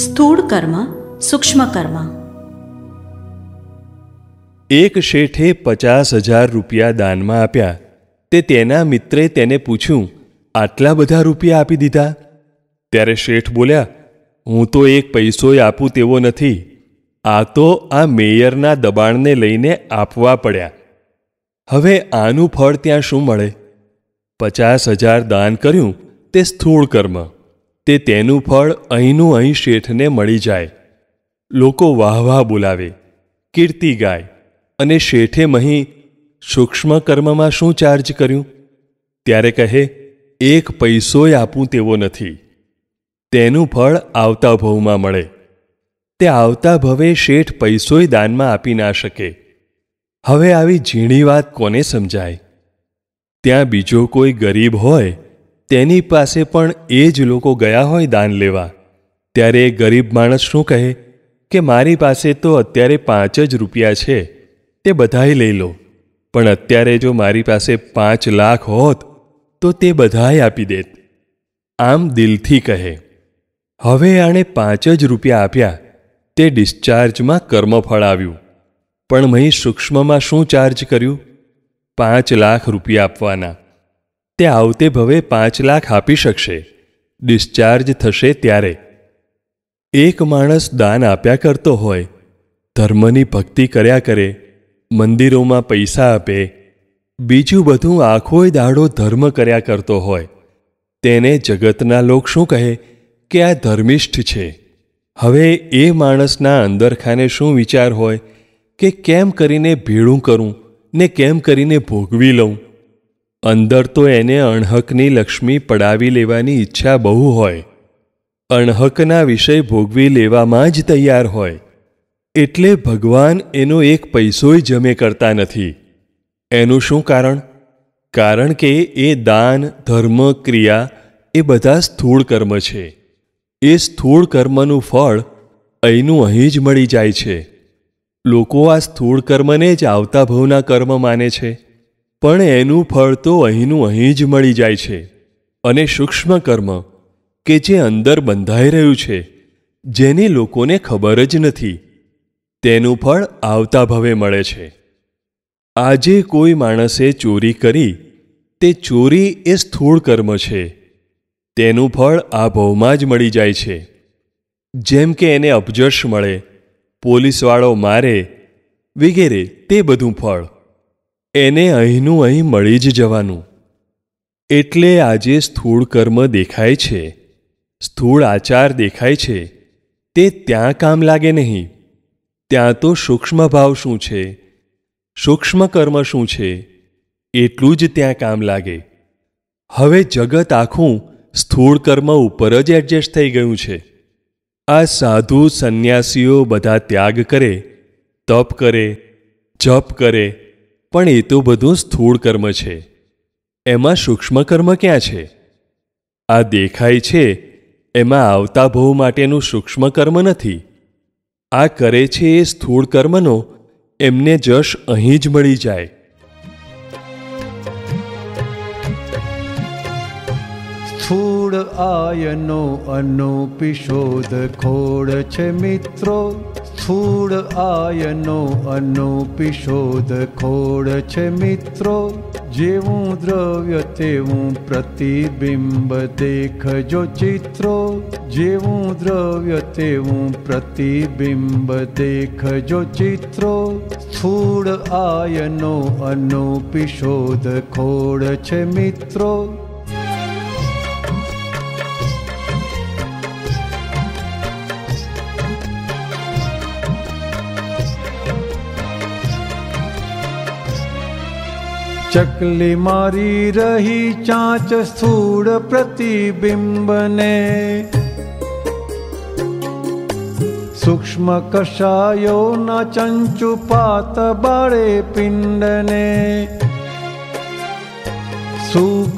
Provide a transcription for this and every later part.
સ્થૂળ કર્મ સૂક્ષ્મ કર્મ એક શેઠે પચાસ હજાર રૂપિયા દાનમાં આપ્યા તે તેના મિત્રે તેને પૂછ્યું આટલા બધા રૂપિયા આપી દીધા ત્યારે શેઠ બોલ્યા હું તો એક પૈસોય આપું તેવો નથી આ તો આ મેયરના દબાણને લઈને આપવા પડ્યા હવે આનું ફળ ત્યાં શું મળે પચાસ હજાર દાન કર્યું તે સ્થૂળ કર્મ તે તેનું ફળ અહીંનું અહીં શેઠને મળી જાય લોકો વાહવાહ બોલાવે કીર્તિ ગાય અને શેઠે મહી સૂક્ષ્મ કર્મમાં શું ચાર્જ કર્યું ત્યારે કહે એક પૈસોય આપું તેવો નથી તેનું ફળ આવતા ભવમાં મળે તે આવતા ભવે શેઠ પૈસોય દાનમાં આપી ના શકે હવે આવી ઝીણી વાત કોને સમજાય ત્યાં બીજો કોઈ ગરીબ હોય તેની પાસે પણ એ જ લોકો ગયા હોય દાન લેવા ત્યારે એ ગરીબ માણસ શું કહે કે મારી પાસે તો અત્યારે પાંચ જ રૂપિયા છે તે બધાએ લઈ લો પણ અત્યારે જો મારી પાસે પાંચ લાખ હોત તો તે બધાએ આપી દેત આમ દિલથી કહે હવે આણે પાંચ જ રૂપિયા આપ્યા તે ડિસ્ચાર્જમાં કર્મફળ આવ્યું પણ મહી સૂક્ષ્મમાં શું ચાર્જ કર્યું પાંચ લાખ રૂપિયા આપવાના તે આવતે ભવે પાંચ લાખ આપી શકશે ડિસ્ચાર્જ થશે ત્યારે એક માણસ દાન આપ્યા કરતો હોય ધર્મની ભક્તિ કર્યા કરે મંદિરોમાં પૈસા આપે બીજું બધું આખોય દાડો ધર્મ કર્યા કરતો હોય તેને જગતના લોક શું કહે કે આ ધર્મિષ્ઠ છે હવે એ માણસના અંદરખાને શું વિચાર હોય કે કેમ કરીને ભેળું કરું ને કેમ કરીને ભોગવી લઉં અંદર તો એને અણહકની લક્ષ્મી પડાવી લેવાની ઈચ્છા બહુ હોય અણહકના વિષય ભોગવી લેવામાં જ તૈયાર હોય એટલે ભગવાન એનો એક પૈસોય જમે કરતા નથી એનું શું કારણ કારણ કે એ દાન ધર્મ ક્રિયા એ બધા સ્થૂળ કર્મ છે એ સ્થૂળ કર્મનું ફળ અહીંનું અહીં જ મળી જાય છે લોકો આ સ્થૂળ કર્મને જ આવતા ભવના કર્મ માને છે પણ એનું ફળ તો અહીંનું અહીં જ મળી જાય છે અને સૂક્ષ્મ કર્મ કે જે અંદર બંધાઈ રહ્યું છે જેની લોકોને ખબર જ નથી તેનું ફળ આવતા ભવે મળે છે આજે કોઈ માણસે ચોરી કરી તે ચોરી એ સ્થૂળ કર્મ છે તેનું ફળ આ ભવમાં જ મળી જાય છે જેમ કે એને અપજશ મળે પોલીસવાળો મારે વગેરે તે બધું ફળ એને અહીંનું અહીં મળી જ જવાનું એટલે આજે સ્થૂળ કર્મ દેખાય છે સ્થૂળ આચાર દેખાય છે તે ત્યાં કામ લાગે નહીં ત્યાં તો સૂક્ષ્મ ભાવ શું છે સૂક્ષ્મ કર્મ શું છે એટલું જ ત્યાં કામ લાગે હવે જગત આખું સ્થૂળ કર્મ ઉપર જ એડજસ્ટ થઈ ગયું છે આ સાધુ સંન્યાસીઓ બધા ત્યાગ કરે તપ કરે જપ કરે પણ એ તો બધું સ્થૂળ કર્મ છે એમાં સૂક્ષ્મ કર્મ ક્યાં છે આ દેખાય છે એમાં આવતા ભોગ માટેનું સૂક્ષ્મ કર્મ નથી આ કરે છે એ સ્થૂળ કર્મનો એમને જશ અહીં જ મળી જાય સ્થૂળ આયનો અનુપિશોધ ખોડ છે મિત્રો आयनो ब देखजो चित्रो जेव द्रव्यतेव प्रतिबिम्ब देखजो चित्रो स्थूल आयनो अनुपिशोध पिशोद खोड छे मित्रो चकलि मारी रही चाच ने प्रतिबिम्बने कषायो न चंचु पात बाळे पिण्डने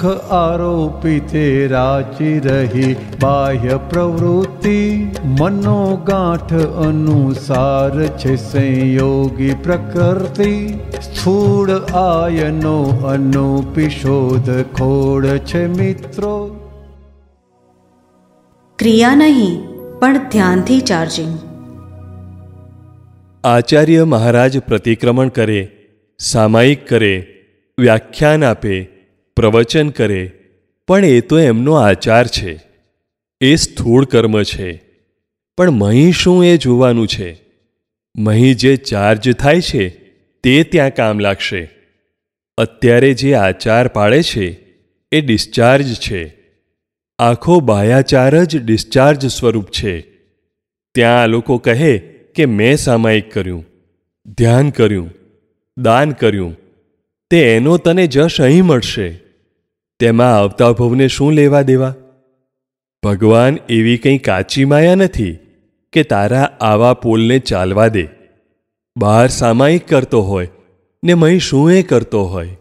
દુઃખ આરોપીતે રાચી રહી બાહ્ય પ્રવૃત્તિ મનોગાંઠ અનુસાર છે સંયોગી પ્રકૃતિ સ્થૂળ આયનો અનુપિશોધ ખોડ છે મિત્રો ક્રિયા નહીં પણ ધ્યાનથી ચાર્જિંગ આચાર્ય મહારાજ પ્રતિક્રમણ કરે સામાયિક કરે વ્યાખ્યાન આપે પ્રવચન કરે પણ એ તો એમનો આચાર છે એ સ્થૂળ કર્મ છે પણ મહી શું એ જોવાનું છે મહી જે ચાર્જ થાય છે તે ત્યાં કામ લાગશે અત્યારે જે આચાર પાડે છે એ ડિસ્ચાર્જ છે આખો બાયાચાર જ ડિસ્ચાર્જ સ્વરૂપ છે ત્યાં આ લોકો કહે કે મેં સામાયિક કર્યું ધ્યાન કર્યું દાન કર્યું તે એનો તને જશ અહીં મળશે તેમાં આવતા ભવને શું લેવા દેવા ભગવાન એવી કંઈ કાચી માયા નથી કે તારા આવા પોલને ચાલવા દે બહાર સામાયિક કરતો હોય ને મહી શું એ કરતો હોય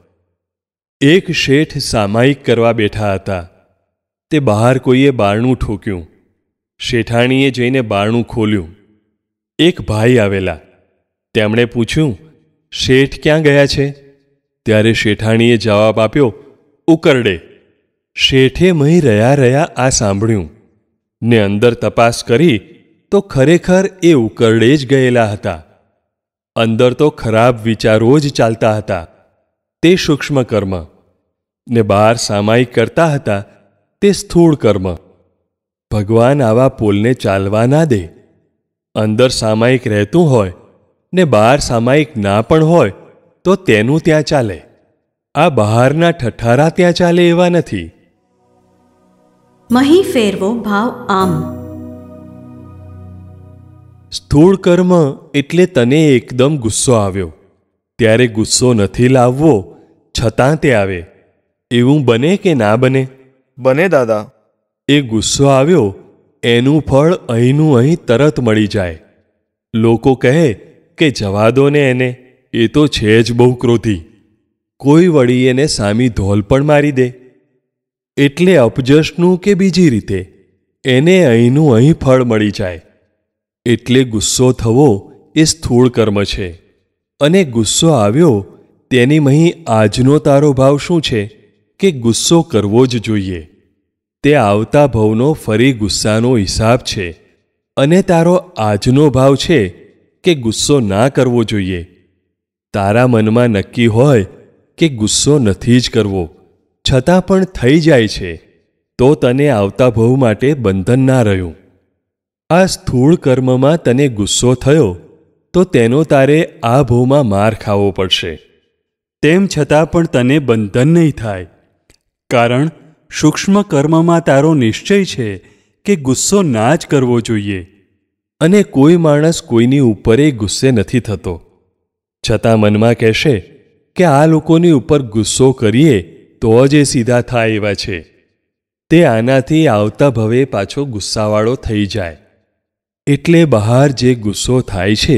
એક શેઠ સામાયિક કરવા બેઠા હતા તે બહાર કોઈએ બારણું ઠોક્યું શેઠાણીએ જઈને બારણું ખોલ્યું એક ભાઈ આવેલા તેમણે પૂછ્યું શેઠ ક્યાં ગયા છે ત્યારે શેઠાણીએ જવાબ આપ્યો ઉકરડે શેઠે મહી રહ્યા રહ્યા આ સાંભળ્યું ને અંદર તપાસ કરી તો ખરેખર એ ઉકરડે જ ગયેલા હતા અંદર તો ખરાબ વિચારો જ ચાલતા હતા તે સૂક્ષ્મ કર્મ ને બહાર સામાયિક કરતા હતા તે સ્થૂળ કર્મ ભગવાન આવા પોલને ચાલવા ના દે અંદર સામાયિક રહેતું હોય ને બહાર સામાયિક ના પણ હોય તો તેનું ત્યાં ચાલે આ બહારના ઠઠારા ત્યાં ચાલે એવા નથી મહી ફેરવો ભાવ આમ સ્થૂળ કર્મ એટલે તને એકદમ ગુસ્સો આવ્યો ત્યારે ગુસ્સો નથી લાવવો છતાં તે આવે એવું બને કે ના બને બને દાદા એ ગુસ્સો આવ્યો એનું ફળ અહીંનું અહીં તરત મળી જાય લોકો કહે કે જવા દો ને એને એ તો છે જ બહુ ક્રોધી કોઈ વળી એને સામી ધોલ પણ મારી દે એટલે અપજશનું કે બીજી રીતે એને અહીંનું અહીં ફળ મળી જાય એટલે ગુસ્સો થવો એ સ્થૂળ કર્મ છે અને ગુસ્સો આવ્યો તેની મહી આજનો તારો ભાવ શું છે કે ગુસ્સો કરવો જ જોઈએ તે આવતા ભવનો ફરી ગુસ્સાનો હિસાબ છે અને તારો આજનો ભાવ છે કે ગુસ્સો ના કરવો જોઈએ તારા મનમાં નક્કી હોય કે ગુસ્સો નથી જ કરવો છતાં પણ થઈ જાય છે તો તને આવતા ભવ માટે બંધન ના રહ્યું આ સ્થૂળ કર્મમાં તને ગુસ્સો થયો તો તેનો તારે આ ભવમાં માર ખાવો પડશે તેમ છતાં પણ તને બંધન નહીં થાય કારણ સૂક્ષ્મ કર્મમાં તારો નિશ્ચય છે કે ગુસ્સો ના જ કરવો જોઈએ અને કોઈ માણસ કોઈની ઉપર ગુસ્સે નથી થતો છતાં મનમાં કહેશે કે આ લોકોની ઉપર ગુસ્સો કરીએ તો જ એ સીધા થાય એવા છે તે આનાથી આવતા ભવે પાછો ગુસ્સાવાળો થઈ જાય એટલે બહાર જે ગુસ્સો થાય છે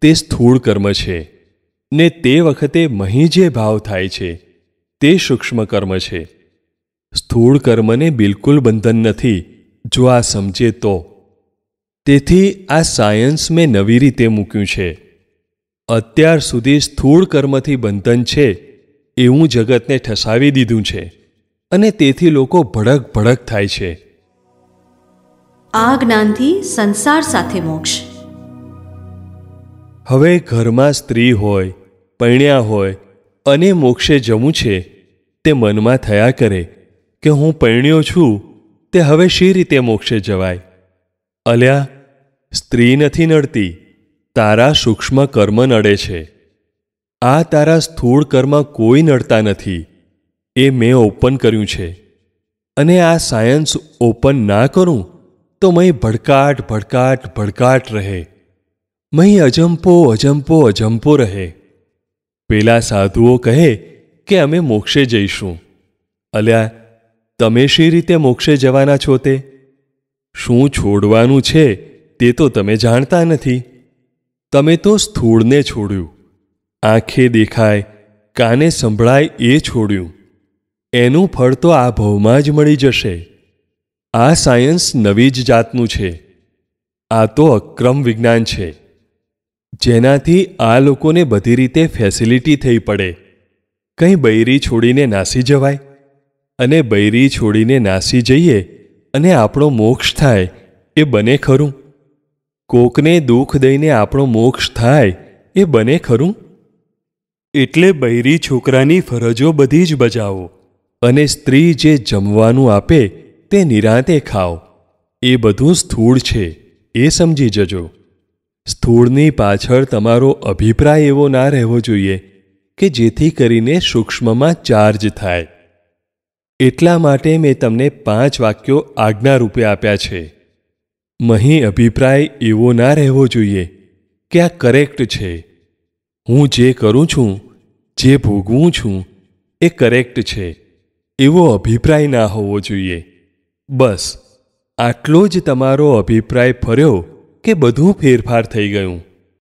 તે સ્થૂળ કર્મ છે ને તે વખતે મહી જે ભાવ થાય છે તે સૂક્ષ્મ કર્મ છે સ્થૂળ કર્મને બિલકુલ બંધન નથી જો આ સમજે તો તેથી આ સાયન્સ મેં નવી રીતે મૂક્યું છે અત્યાર સુધી સ્થૂળ કર્મથી બંધન છે એવું જગતને ઠસાવી દીધું છે અને તેથી લોકો ભડક ભડક થાય છે આ જ્ઞાનથી સંસાર સાથે મોક્ષ હવે ઘરમાં સ્ત્રી હોય પૈણ્યા હોય અને મોક્ષે જવું છે તે મનમાં થયા કરે કે હું પૈણ્યો છું તે હવે શી રીતે મોક્ષે જવાય અલ્યા સ્ત્રી નથી નડતી તારા સૂક્ષ્મ કર્મ નડે છે આ તારા સ્થૂળ કર્મ કોઈ નડતા નથી એ મેં ઓપન કર્યું છે અને આ સાયન્સ ઓપન ના કરું તો મય ભડકાટ ભડકાટ ભડકાટ રહે મય અજંપો અજંપો અજંપો રહે પેલા સાધુઓ કહે કે અમે મોક્ષે જઈશું અલ્યા તમે શી રીતે મોક્ષે જવાના છો તે શું છોડવાનું છે તે તો તમે જાણતા નથી તમે તો સ્થૂળને છોડ્યું આંખે દેખાય કાને સંભળાય એ છોડ્યું એનું ફળ તો આ ભવમાં જ મળી જશે આ સાયન્સ નવી જ જાતનું છે આ તો અક્રમ વિજ્ઞાન છે જેનાથી આ લોકોને બધી રીતે ફેસિલિટી થઈ પડે કંઈ બૈરી છોડીને નાસી જવાય અને બૈરી છોડીને નાસી જઈએ અને આપણો મોક્ષ થાય એ બને ખરું કોકને દુઃખ દઈને આપણો મોક્ષ થાય એ બને ખરું એટલે બૈરી છોકરાની ફરજો બધી જ બજાવો અને સ્ત્રી જે જમવાનું આપે તે નિરાંતે ખાઓ એ બધું સ્થૂળ છે એ સમજી જજો સ્થૂળની પાછળ તમારો અભિપ્રાય એવો ના રહેવો જોઈએ કે જેથી કરીને સૂક્ષ્મમાં ચાર્જ થાય એટલા માટે મેં તમને પાંચ વાક્યો આજ્ઞારૂપે આપ્યા છે મહી અભિપ્રાય એવો ના રહેવો જોઈએ કે આ કરેક્ટ છે હું જે કરું છું જે ભોગવું છું એ કરેક્ટ છે એવો અભિપ્રાય ના હોવો જોઈએ બસ આટલો જ તમારો અભિપ્રાય ફર્યો કે બધું ફેરફાર થઈ ગયું